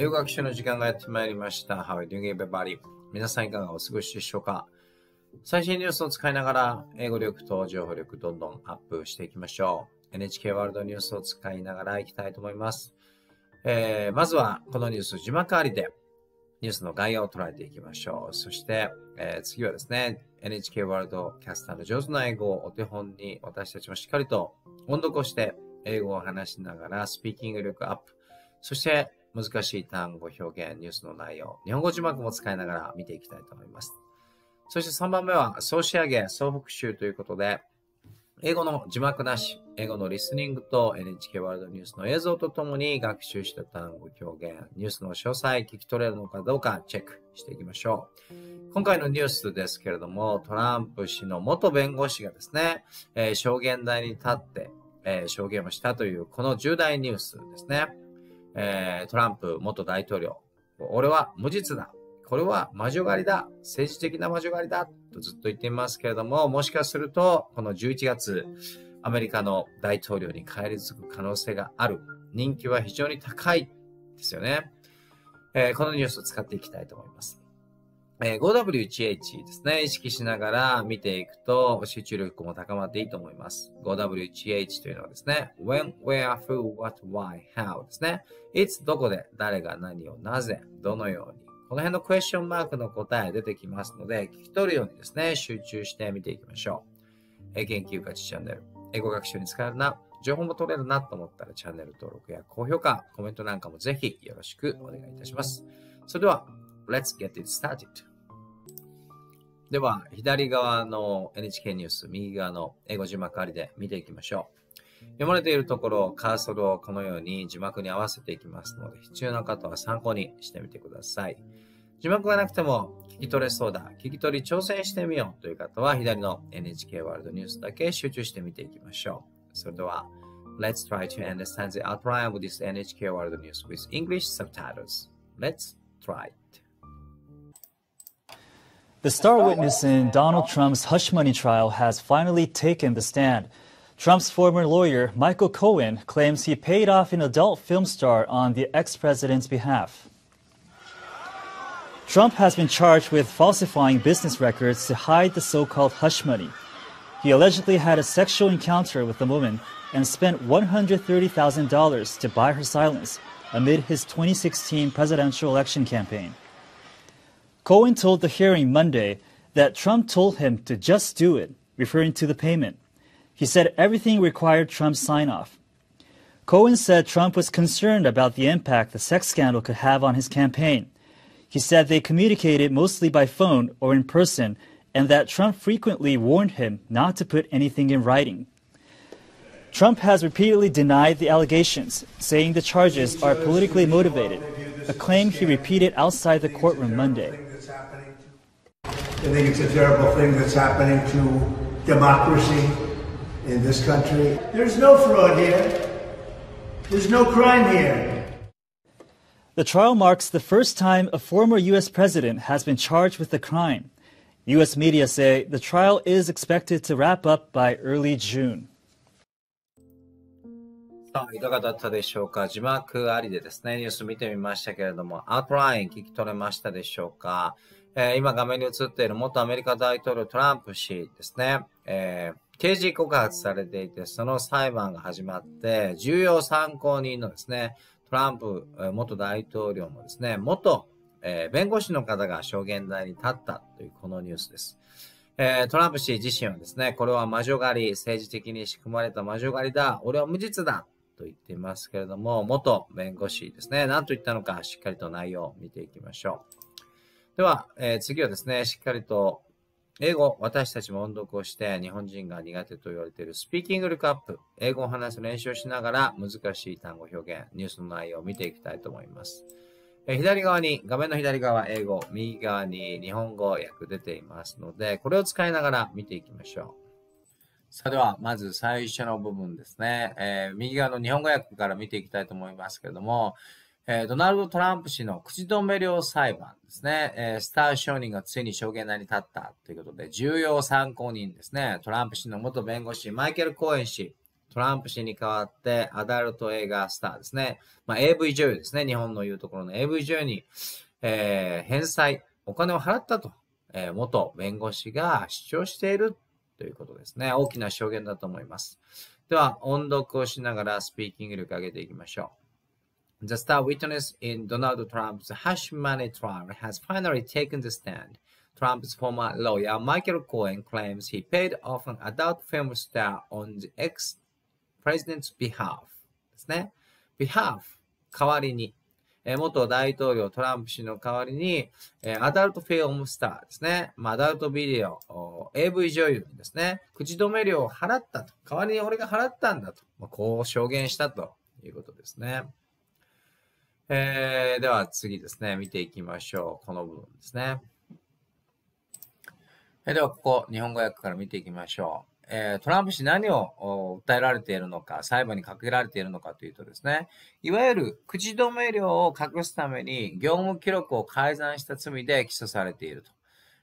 英語学習の時間がやってまいりました。How are you doing, everybody? 皆さんいかがお過ごしでしょうか最新ニュースを使いながら、英語力と情報力どんどんアップしていきましょう。NHK ワールドニュースを使いながらいきたいと思います。えー、まずは、このニュース、字幕ありで、ニュースの概要を捉えていきましょう。そして、えー、次はですね、NHK ワールドキャスターの上手な英語をお手本に私たちもしっかりと音読をして英語を話しながらスピーキング力アップ。そして難しい単語表現、ニュースの内容、日本語字幕も使いながら見ていきたいと思います。そして3番目は、総仕上げ、総復習ということで、英語の字幕なし、英語のリスニングと NHK ワールドニュースの映像とともに学習した単語表現、ニュースの詳細、聞き取れるのかどうかチェックしていきましょう。今回のニュースですけれども、トランプ氏の元弁護士がですね、えー、証言台に立って、えー、証言をしたという、この重大ニュースですね。えー、トランプ元大統領、俺は無実だ。これは魔女狩りだ。政治的な魔女狩りだ。とずっと言っていますけれども、もしかすると、この11月、アメリカの大統領に返りつく可能性がある。人気は非常に高いですよね。えー、このニュースを使っていきたいと思います。えー、5W1H ですね。意識しながら見ていくと集中力も高まっていいと思います。5W1H というのはですね、when, where, who, what, why, how ですね。いつ、どこで、誰が何を、なぜ、どのように。この辺のクエスチョンマークの答え出てきますので、聞き取るようにですね、集中して見ていきましょう。えー、研究家チチャンネル。英語学習に使えるな。情報も取れるなと思ったらチャンネル登録や高評価、コメントなんかもぜひよろしくお願いいたします。それでは、Let's get it started! では、左側の NHK ニュース、右側の英語字幕ありで見ていきましょう。読まれているところ、カーソルをこのように字幕に合わせていきますので、必要な方は参考にしてみてください。字幕がなくても聞き取れそうだ、聞き取り挑戦してみようという方は、左の NHK ワールドニュースだけ集中してみていきましょう。それでは、Let's try to understand the outline of this NHK ワールドニュース with English subtitles. Let's try it. The star witness in Donald Trump's hush money trial has finally taken the stand. Trump's former lawyer, Michael Cohen, claims he paid off an adult film star on the ex president's behalf. Trump has been charged with falsifying business records to hide the so called hush money. He allegedly had a sexual encounter with the woman and spent $130,000 to buy her silence amid his 2016 presidential election campaign. Cohen told the hearing Monday that Trump told him to just do it, referring to the payment. He said everything required Trump's sign off. Cohen said Trump was concerned about the impact the sex scandal could have on his campaign. He said they communicated mostly by phone or in person, and that Trump frequently warned him not to put anything in writing. Trump has repeatedly denied the allegations, saying the charges are politically motivated, a claim he repeated outside the courtroom Monday. I think it's a terrible thing that's happening to democracy in this country. There's no fraud here. There's no crime here. The trial marks the first time a former U.S. president has been charged with the crime. U.S. media say the trial is expected to wrap up by early June. さあ、いかがだったでしょうか字幕ありでですね、ニュース見てみましたけれども、アウトライン聞き取れましたでしょうかえー、今画面に映っている元アメリカ大統領トランプ氏ですね、えー、刑事告発されていて、その裁判が始まって、重要参考人のですね、トランプ元大統領もですね、元、えー、弁護士の方が証言台に立ったというこのニュースです。えー、トランプ氏自身はですね、これは魔女狩り、政治的に仕組まれた魔女狩りだ、俺は無実だと言っていますけれども、元弁護士ですね、何と言ったのかしっかりと内容を見ていきましょう。では、えー、次はですね、しっかりと英語、私たちも音読をして、日本人が苦手と言われているスピーキング力アップ、英語を話す練習をしながら、難しい単語表現、ニュースの内容を見ていきたいと思います。え左側に、画面の左側、英語、右側に日本語訳出ていますので、これを使いながら見ていきましょう。さあでは、まず最初の部分ですね、えー、右側の日本語訳から見ていきたいと思いますけれども、えー、ドナルド・トランプ氏の口止め料裁判ですね、えー、スター証人がついに証言台に立ったということで、重要参考人ですね、トランプ氏の元弁護士、マイケル・コーエン氏、トランプ氏に代わってアダルト映画スターですね、まあ、AV 女優ですね、日本の言うところの AV 女優に、えー、返済、お金を払ったと、え元弁護士が主張しているということですね。大きな証言だと思います。では、音読をしながらスピーキング力上げていきましょう。The star witness in Donald Trump's hush money trial has finally taken the stand. Trump's former lawyer Michael Cohen claims he paid off an adult film star on the ex-president's behalf. ですね。behalf 代わりに。え元大統領トランプ氏の代わりに、えアダルトフィルムスターですね。まあ、アダルトビデオ、AV 女優にですね、口止め料を払ったと。代わりに俺が払ったんだと。まあ、こう証言したということですね。えー、では次ですね、見ていきましょう。この部分ですね。えー、ではここ、日本語訳から見ていきましょう。えトランプ氏何を訴えられているのか、裁判にかけられているのかというとですね、いわゆる口止め料を隠すために業務記録を改ざんした罪で起訴されていると。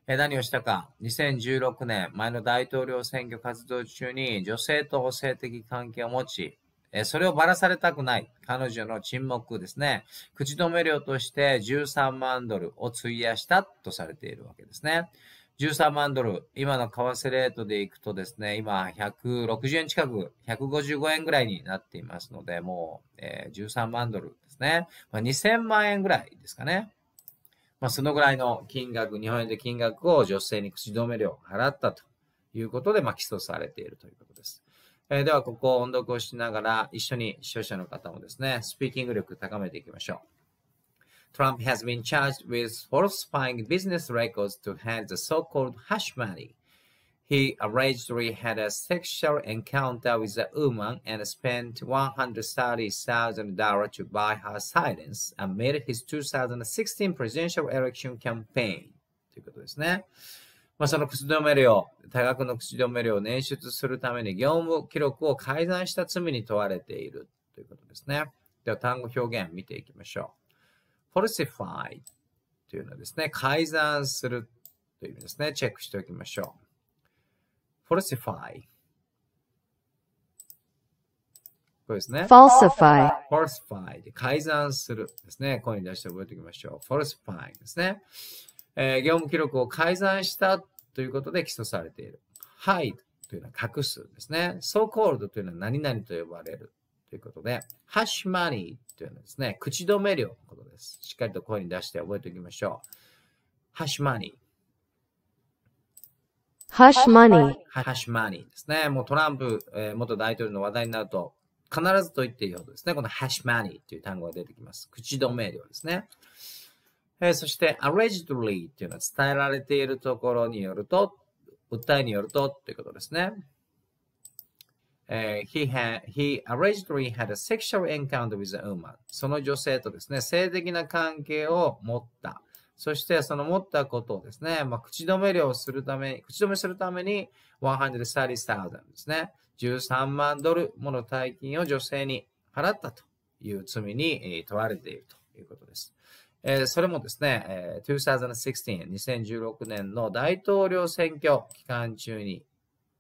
え何をしたか、2016年前の大統領選挙活動中に女性と性的関係を持ち、えそれをばらされたくない。彼女の沈黙ですね。口止め料として13万ドルを費やしたとされているわけですね。13万ドル。今の為替レートでいくとですね、今160円近く、155円ぐらいになっていますので、もう、えー、13万ドルですね。まあ、2000万円ぐらいですかね。まあ、そのぐらいの金額、日本円で金額を女性に口止め料を払ったということで、まあ、起訴されているということです。えー、では、ここを音読をしながら、一緒に視聴者の方もですね、スピーキング力高めていきましょう。Trump has been charged with falsifying business records to hide the so-called hush money. He allegedly had a sexual encounter with a woman and spent $130,000 to buy her silence amid his 2016 presidential election campaign. ということですね。まあ、その口止め料、多額の口止め料を捻出するために業務記録を改ざんした罪に問われているということですね。では単語表現見ていきましょう。falsify というのはですね、改ざんするという意味ですね。チェックしておきましょう。falsify これですね。falsify falsify で改ざんするですね。声に出して覚えておきましょう。falsify ですね。えー、業務記録を改ざんしたということで起訴されている。hide というのは隠すですね。so called というのは何々と呼ばれるということで、hush money というのはですね、口止め料のことです。しっかりと声に出して覚えておきましょう。hush money。ハッシュマニー。ハッシュマニーですね。もうトランプ、えー、元大統領の話題になると、必ずと言っていいほどですね、このハッシュマニーという単語が出てきます。口止め料ですね。えー、そして allegedly っていうのは伝えられているところによると、訴えによるとっていうことですね。えー、he, had, he allegedly had a sexual encounter with a woman. その女性とですね、性的な関係を持った。そしてその持ったことをですね、まあ、口止め料をするため、口止めするために130,000ですね。13万ドルもの大金を女性に払ったという罪に問われているということです。えー、それもですね、ー、2016, 2016年の大統領選挙期間中に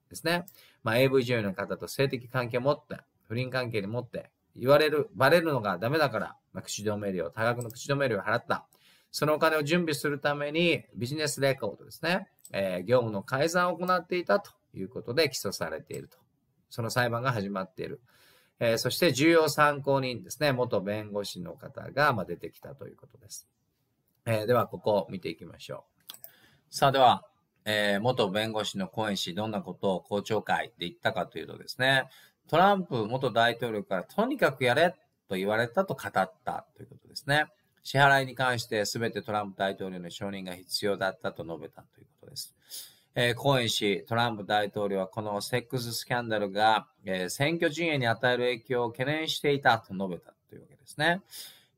ですね、まあ、AV 女優の方と性的関係を持って、不倫関係に持って、言われる、バレるのがダメだから、まあ、口止め料、多額の口止め料を払った。そのお金を準備するために、ビジネスレコードですね、えー、業務の改ざんを行っていたということで起訴されていると。その裁判が始まっている。えー、そして重要参考人ですね、元弁護士の方が、ま出てきたということです。えー、では、ここを見ていきましょう。さあ、では、えー、元弁護士の講演氏、どんなことを公聴会で言ったかというとですね、トランプ元大統領からとにかくやれと言われたと語ったということですね。支払いに関して全てトランプ大統領の承認が必要だったと述べたということです。えー、コーン氏、トランプ大統領はこのセックススキャンダルが、えー、選挙陣営に与える影響を懸念していたと述べたというわけですね。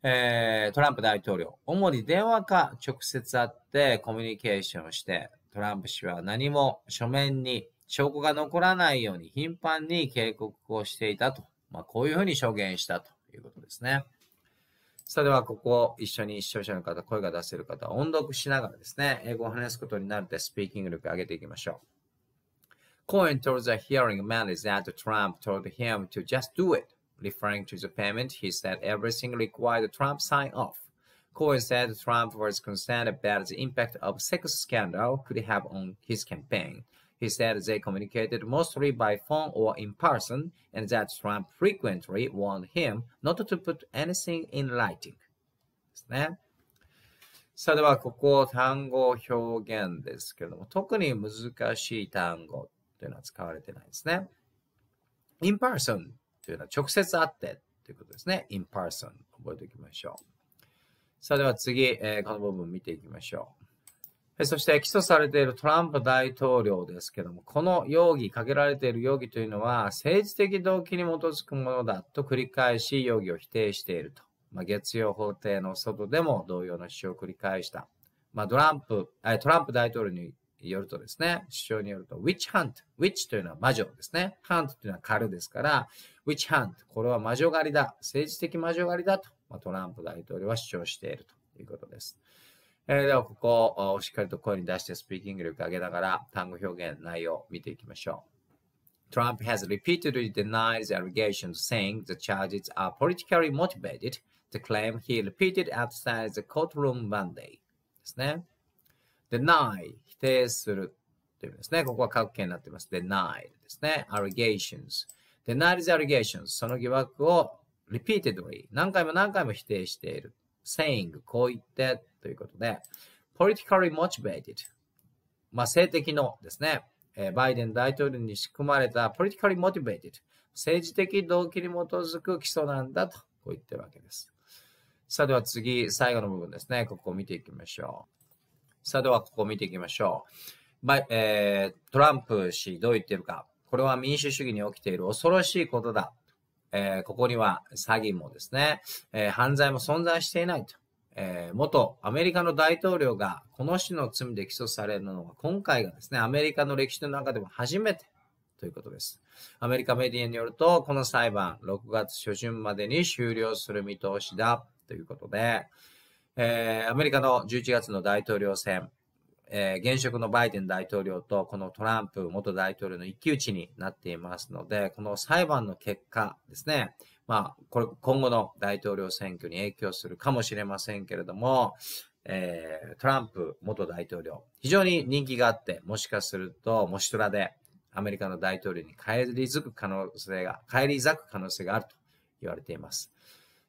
えー、トランプ大統領、主に電話か直接会ってコミュニケーションをして、トランプ氏は何も書面に証拠が残らないように頻繁に警告をしていたと、まあ、こういうふうに証言したということですね。さあでは、ここ一緒に視聴者の方、声が出せる方、音読しながらですね、英語を話すことになるで、スピーキング力上げていきましょう。Cohen told the hearing man is that Trump told him to just do it. Referring to the payment, he said everything required Trump sign off. Cohen said Trump was concerned about the impact of sex scandal could have on his campaign. He said they communicated mostly by phone or in person, and that Trump frequently warned him not to put anything in writing. ですね。さあ、では、ここ、単語表現ですけれども、特に難しい単語というのは使われてないですね。in person というのは直接会ってということですね。in person 覚えておきましょう。さあ、では次、えー、この部分見ていきましょう。そして起訴されているトランプ大統領ですけども、この容疑、かけられている容疑というのは、政治的動機に基づくものだと繰り返し容疑を否定していると。まあ、月曜法廷の外でも同様の主張を繰り返した。まあ、トランプ、トランプ大統領によるとですね、主張によると、ウィッチハント。ウィッチというのは魔女ですね。ハントというのは狩るですから、ウィッチハント。これは魔女狩りだ。政治的魔女狩りだと、まあ、トランプ大統領は主張しているということです。えー、では、ここをしっかりと声に出してスピーキング力上げながら単語表現、内容を見ていきましょう。Trump has repeatedly denied the allegations, saying the charges are politically motivated, the claim he repeated outside the courtroom Monday. ですね。deny 否定するというですね。ここは各形になっています。d e n y ですね。allegations d e n i e the allegations その疑惑を repeatedly 何回も何回も否定している。saying こう言ってということで politically motivated まあ性的のですねバイデン大統領に仕組まれた politically motivated 政治的動機に基づく基礎なんだとこう言ってるわけです。さあでは次、最後の部分ですね。ここを見ていきましょう。さあではここを見ていきましょう。まえー、トランプ氏どう言ってるか。これは民主主義に起きている恐ろしいことだえー、ここには詐欺もですね、えー、犯罪も存在していないと。えー、元アメリカの大統領がこの種の罪で起訴されるのは今回がですね、アメリカの歴史の中でも初めてということです。アメリカメディアによると、この裁判、6月初旬までに終了する見通しだということで、えー、アメリカの11月の大統領選、えー、現職のバイデン大統領とこのトランプ元大統領の一騎打ちになっていますので、この裁判の結果ですね、まあ、これ今後の大統領選挙に影響するかもしれませんけれども、えー、トランプ元大統領、非常に人気があって、もしかすると、もしとらでアメリカの大統領に返り咲く可能性が、返り咲く可能性があると言われています。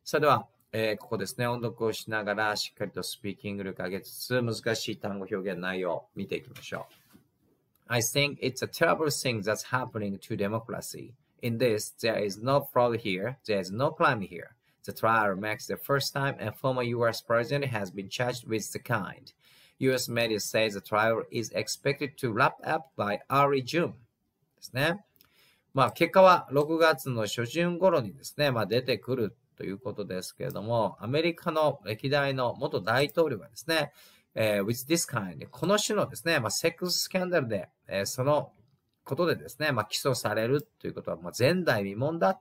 それでは、えー、ここですね、音読をしながら、しっかりとスピーキング力上げつつ、難しい単語表現内容を見ていきましょう。I think it's a terrible thing that's happening to democracy. In this, there is no fraud here, there is no crime here. The trial marks the first time a former US president has been charged with the kind. US media says the trial is expected to wrap up by early June. ですね。まあ結果は6月の初旬頃にですね、まあ出てくるということですけれども、アメリカの歴代の元大統領がですね、えー、with this kind この種のですね、まあ、セックススキャンダルで、えー、そのことでですね、まあ、起訴されるということは、まあ、前代未聞だ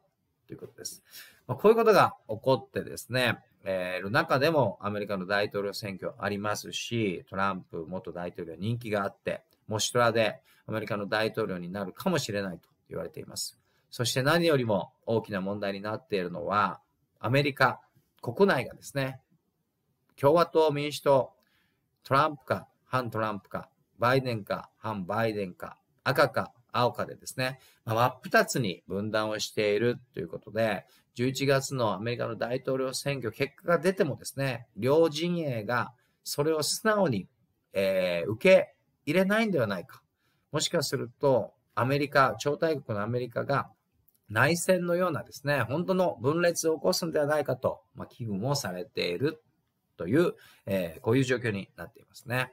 ということです。まあ、こういうことが起こってですね、えー、中でもアメリカの大統領選挙ありますし、トランプ元大統領人気があって、もしトラでアメリカの大統領になるかもしれないと言われています。そして何よりも大きな問題になっているのは、アメリカ国内がですね、共和党、民主党、トランプか、反トランプか、バイデンか、反バイデンか、赤か、青かでですね、まあ、真っ二つに分断をしているということで、11月のアメリカの大統領選挙結果が出てもですね、両陣営がそれを素直に、えー、受け入れないんではないか。もしかすると、アメリカ、超大国のアメリカが内戦のようなですね、本当の分裂を起こすんではないかと、まあ、危惧もされているという、えー、こういう状況になっていますね。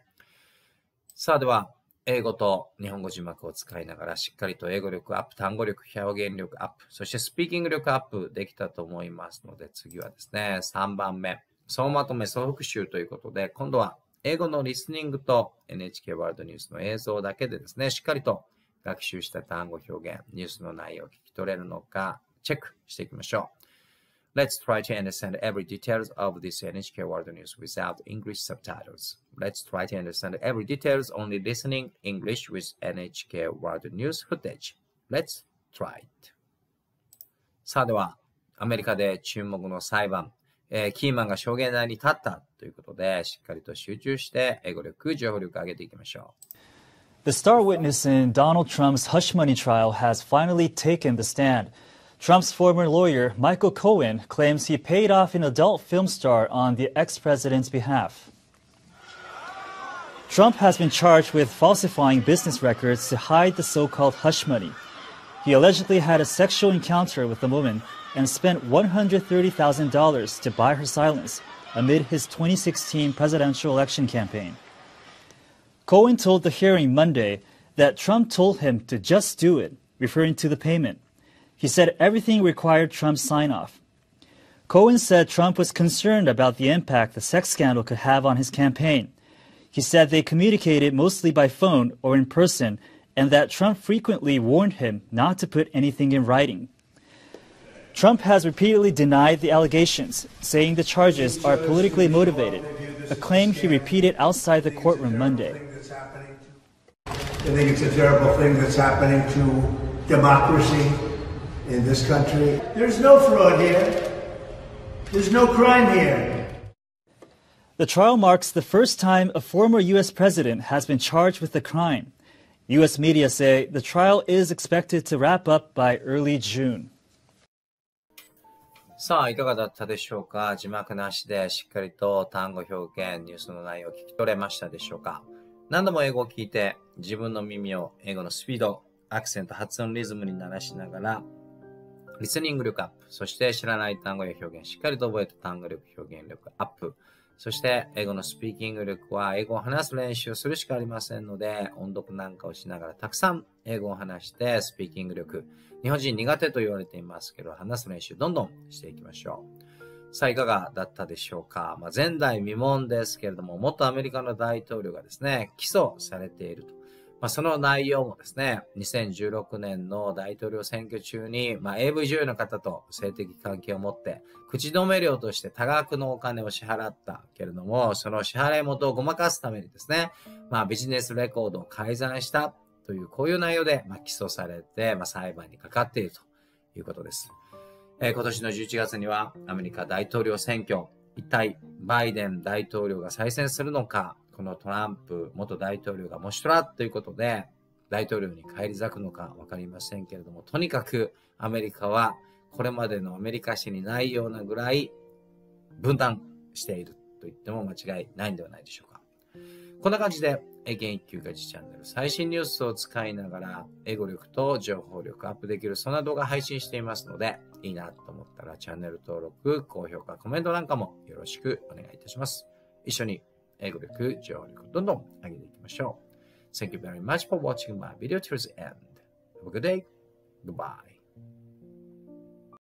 さあでは、英語と日本語字幕を使いながらしっかりと英語力アップ、単語力、表現力アップ、そしてスピーキング力アップできたと思いますので、次はですね、3番目、総まとめ、総復習ということで、今度は英語のリスニングと NHK ワールドニュースの映像だけでですね、しっかりと学習した単語表現、ニュースの内容を聞き取れるのか、チェックしていきましょう。Let's try to understand every details of this NHK World News without English subtitles. Let's try to understand every details only listening English with NHK World News footage. Let's try it. さあでは、アメリカで注目の裁判、えー、キーマンが証言台に立ったということで、しっかりと集中して、英語力、情報力上げていきましょう。The star witness in Donald Trump's hush money trial has finally taken the stand. Trump's former lawyer, Michael Cohen, claims he paid off an adult film star on the ex president's behalf. Trump has been charged with falsifying business records to hide the so called hush money. He allegedly had a sexual encounter with a woman and spent $130,000 to buy her silence amid his 2016 presidential election campaign. Cohen told the hearing Monday that Trump told him to just do it, referring to the payment. He said everything required Trump's sign off. Cohen said Trump was concerned about the impact the sex scandal could have on his campaign. He said they communicated mostly by phone or in person, and that Trump frequently warned him not to put anything in writing. Trump has repeatedly denied the allegations, saying the charges are politically motivated, a claim he repeated outside the courtroom Monday. I think it's a terrible thing that's happening to democracy in this country. There's no fraud here. There's no crime here. The trial marks the first time a former U.S. president has been charged with a crime. U.S. media say the trial is expected to wrap up by early June. さあ、いかがだったでしょうか字幕なしでしっかりと単語表現、ニュースの内容を聞き取れましたでしょうか何度も英語を聞いて、自分の耳を英語のスピード、アクセント、発音、リズムに鳴らしながら、リスニング力アップ、そして知らない単語や表現、しっかりと覚えた単語力、表現力アップ、そして英語のスピーキング力は英語を話す練習をするしかありませんので、音読なんかをしながらたくさん英語を話してスピーキング力、日本人苦手と言われていますけど、話す練習どんどんしていきましょう。さあ、いかがだったでしょうか。まあ、前代未聞ですけれども、元アメリカの大統領がですね、起訴されていると。まあ、その内容もですね、2016年の大統領選挙中に、まあ、AV 女優の方と性的関係を持って、口止め料として多額のお金を支払ったけれども、その支払い元をごまかすためにですね、まあ、ビジネスレコードを改ざんしたという、こういう内容で、まあ、起訴されて、まあ、裁判にかかっているということです。今年の11月にはアメリカ大統領選挙、一体バイデン大統領が再選するのか、このトランプ元大統領がもしとらということで、大統領に返り咲くのか分かりませんけれども、とにかくアメリカはこれまでのアメリカ史にないようなぐらい分断していると言っても間違いないんではないでしょうか。こんな感じで、現役休暇地チャンネル最新ニュースを使いながら、英語力と情報力アップできる、そんな動画配信していますので、いいなと思ったらチャンネル登録、高評価、コメントなんかもよろしくお願いいたします。一緒に英語力、情報力、どんどん上げていきましょう。Thank you very much for watching my video till the end. Have a good day. Goodbye.